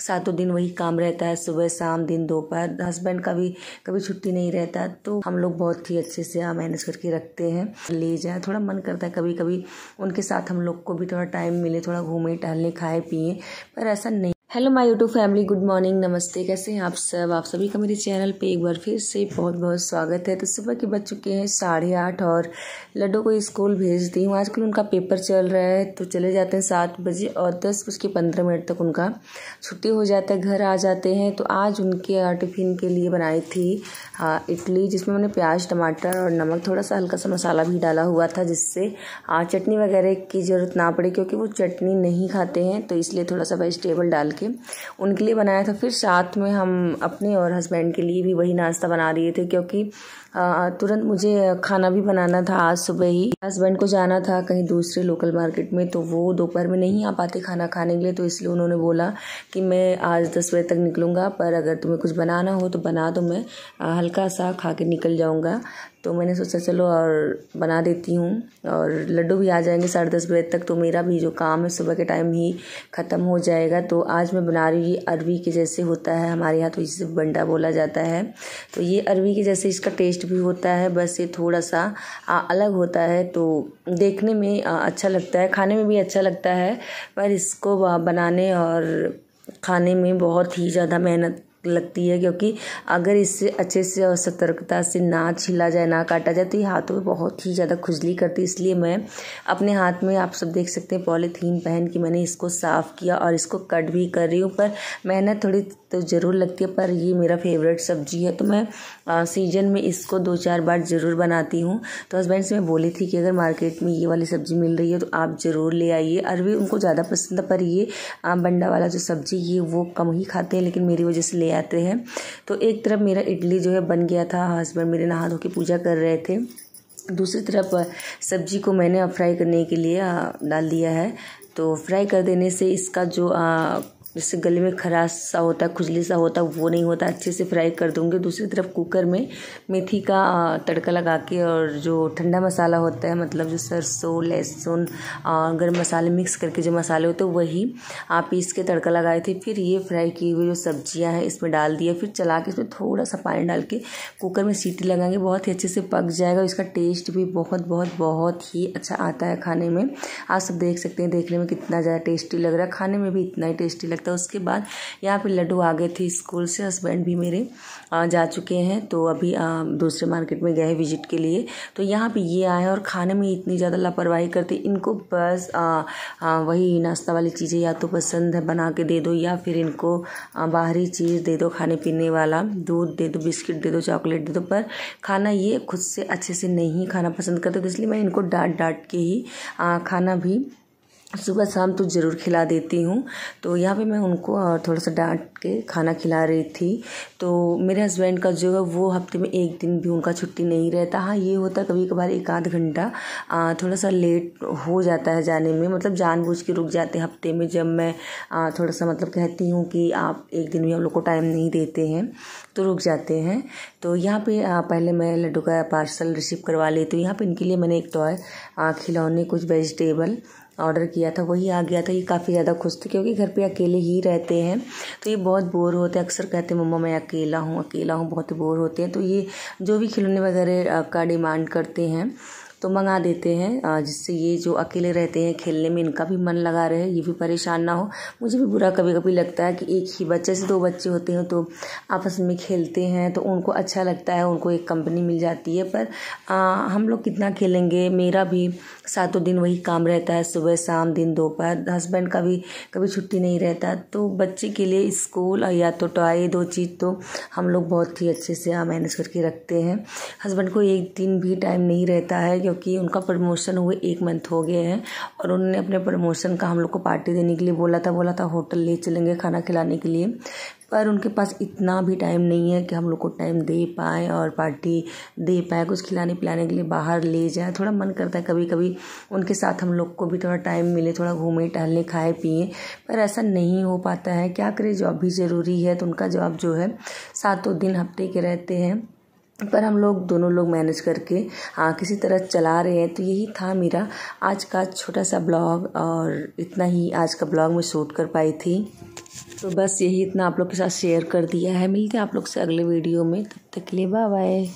सातों दिन वही काम रहता है सुबह शाम दिन दोपहर हस्बैंड का भी कभी छुट्टी नहीं रहता तो हम लोग बहुत ही अच्छे से यहाँ मैनेज करके रखते हैं ले जाए थोड़ा मन करता है कभी कभी उनके साथ हम लोग को भी थोड़ा टाइम मिले थोड़ा घूमें टहलने खाए पिए पर ऐसा नहीं hello my YouTube family good morning नमस्ते कैसे हैं आप सब आप सभी का मेरे चैनल पे एक बार फिर से बहुत बहुत स्वागत है तो सुबह के बज चुके हैं साढ़े आठ और लड्डू को स्कूल भेज दी हूँ आजकल उनका पेपर चल रहा है तो चले जाते हैं सात बजे और दस बज के पंद्रह मिनट तक उनका छुट्टी हो जाता है घर आ जाते हैं तो आज उनके टिफिन के लिए बनाई थी इडली जिसमें मैंने प्याज टमाटर और नमक थोड़ा सा हल्का सा मसाला भी डाला हुआ था जिससे चटनी वगैरह की ज़रूरत ना पड़े क्योंकि वो चटनी नहीं खाते हैं तो इसलिए थोड़ा सा वेजिटेबल डाल के के उनके लिए बनाया था फिर साथ में हम अपने और हस्बैंड के लिए भी वही नाश्ता बना रहे थे क्योंकि तुरंत मुझे खाना भी बनाना था आज सुबह ही हस्बैंड को जाना था कहीं दूसरे लोकल मार्केट में तो वो दोपहर में नहीं आ पाते खाना खाने के लिए तो इसलिए उन्होंने बोला कि मैं आज दस बजे तक निकलूँगा पर अगर तुम्हें कुछ बनाना हो तो बना दो मैं हल्का सा खा के निकल जाऊँगा तो मैंने सोचा चलो और बना देती हूँ और लड्डू भी आ जाएंगे साढ़े दस बजे तक तो मेरा भी जो काम है सुबह के टाइम ही ख़त्म हो जाएगा तो आज मैं बना रही हूँ ये अरवी के जैसे होता है हमारे यहाँ तो इसे बंडा बोला जाता है तो ये अरवी के जैसे इसका टेस्ट भी होता है बस ये थोड़ा सा आ, अलग होता है तो देखने में आ, अच्छा लगता है खाने में भी अच्छा लगता है पर इसको बनाने और खाने में बहुत ही ज़्यादा मेहनत लगती है क्योंकि अगर इससे अच्छे से और सतर्कता से ना छिला जाए ना काटा जाए तो ये हाथों में बहुत ही ज़्यादा खुजली करती है इसलिए मैं अपने हाथ में आप सब देख सकते हैं पॉलीथीन पहन के मैंने इसको साफ़ किया और इसको कट भी कर रही हूँ पर मेहनत थोड़ी तो ज़रूर लगती है पर ये मेरा फेवरेट सब्जी है तो मैं आ, सीजन में इसको दो चार बार ज़रूर बनाती हूँ तो हस्बैंड से मैं बोली थी कि अगर मार्केट में ये वाली सब्ज़ी मिल रही है तो आप ज़रूर ले आइए भी उनको ज़्यादा पसंद है पर ये बंडा वाला जो सब्ज़ी ये वो कम ही खाते हैं लेकिन मेरी वजह से ले आते हैं तो एक तरफ मेरा इडली जो है बन गया था हस्बैंड मेरे नहा धो के पूजा कर रहे थे दूसरी तरफ सब्जी को मैंने फ्राई करने के लिए डाल दिया है तो फ्राई कर देने से इसका जो जिससे गले में खराश सा होता है खुजली सा होता है वो नहीं होता अच्छे से फ्राई कर दूँगी दूसरी तरफ कुकर में मेथी का तड़का लगा के और जो ठंडा मसाला होता है मतलब जो सरसों लहसुन और गर्म मसाले मिक्स करके जो मसाले होते हैं वही आप पीस के तड़का लगाए थे फिर ये फ्राई की हुई जो सब्जियाँ हैं इसमें डाल दिया फिर चला के इसमें थोड़ा सा पानी डाल के कुकर में सीटी लगाएंगे बहुत ही अच्छे से पक जाएगा इसका टेस्ट भी बहुत बहुत बहुत ही अच्छा आता है खाने में आप सब देख सकते हैं देखने में कितना ज़्यादा टेस्टी लग रहा है खाने में भी इतना ही टेस्टी लग सकता उसके बाद यहाँ पे लड्डू आ गए थे स्कूल से हस्बैंड भी मेरे जा चुके हैं तो अभी दूसरे मार्केट में गए विजिट के लिए तो यहाँ पे ये आए और खाने में इतनी ज़्यादा लापरवाही करते इनको बस आ, आ, वही नाश्ता वाली चीज़ें या तो पसंद है बना के दे दो या फिर इनको बाहरी चीज़ दे दो खाने पीने वाला दूध दे दो बिस्किट दे दो चॉकलेट दे दो पर खाना ये खुद से अच्छे से नहीं खाना पसंद करते तो इसलिए मैं इनको डांट डांट के ही खाना भी सुबह शाम तो ज़रूर खिला देती हूँ तो यहाँ पे मैं उनको थोड़ा सा डांट के खाना खिला रही थी तो मेरे हस्बैंड का जो है वो हफ्ते में एक दिन भी उनका छुट्टी नहीं रहता हाँ ये होता कभी कभार एक आध घंटा थोड़ा सा लेट हो जाता है जाने में मतलब जानबूझ के रुक जाते हैं हफ्ते में जब मैं आ, थोड़ा सा मतलब कहती हूँ कि आप एक दिन भी हम लोग को टाइम नहीं देते हैं तो रुक जाते हैं तो यहाँ पे आ, पहले मैं लड्डू का पार्सल रिसीव करवा लेती हूँ यहाँ पे इनके लिए मैंने एक टॉय खिलौने कुछ वेजिटेबल ऑर्डर किया था वही आ गया था ये काफ़ी ज़्यादा खुश थे क्योंकि घर पे अकेले ही रहते हैं तो ये बहुत बोर होते हैं अक्सर कहते हैं मम्मा मैं अकेला हूँ अकेला हूँ बहुत बोर होते हैं तो ये जो भी खिलौने वगैरह का डिमांड करते हैं तो मंगा देते हैं जिससे ये जो अकेले रहते हैं खेलने में इनका भी मन लगा रहे ये भी परेशान ना हो मुझे भी बुरा कभी कभी लगता है कि एक ही बच्चे से दो बच्चे होते हैं तो आपस में खेलते हैं तो उनको अच्छा लगता है उनको एक कंपनी मिल जाती है पर आ, हम लोग कितना खेलेंगे मेरा भी सातों दिन वही काम रहता है सुबह शाम दिन दोपहर हस्बैंड का भी कभी छुट्टी नहीं रहता तो बच्चे के लिए स्कूल या तो टॉय दो चीज़ तो हम लोग बहुत ही अच्छे से मैनेज करके रखते हैं हस्बैंड को एक दिन भी टाइम नहीं रहता है क्योंकि क्योंकि उनका प्रमोशन हुए एक मंथ हो गए हैं और उन्होंने अपने प्रमोशन का हम लोग को पार्टी देने के लिए बोला था बोला था होटल ले चलेंगे खाना खिलाने के लिए पर उनके पास इतना भी टाइम नहीं है कि हम लोग को टाइम दे पाए और पार्टी दे पाए कुछ खिलाने पिलाने के लिए बाहर ले जाए थोड़ा मन करता है कभी कभी उनके साथ हम लोग को भी थोड़ा टाइम मिले थोड़ा घूमें टहलने खाए पिए पर ऐसा नहीं हो पाता है क्या करें जॉब भी ज़रूरी है तो उनका जॉब जो है सातों दिन हफ्ते के रहते हैं पर हम लोग दोनों लोग मैनेज करके हाँ किसी तरह चला रहे हैं तो यही था मेरा आज का छोटा सा ब्लॉग और इतना ही आज का ब्लॉग मैं शूट कर पाई थी तो बस यही इतना आप लोग के साथ शेयर कर दिया है मिलते हैं आप लोग से अगले वीडियो में तब तक के लिए बाय बाय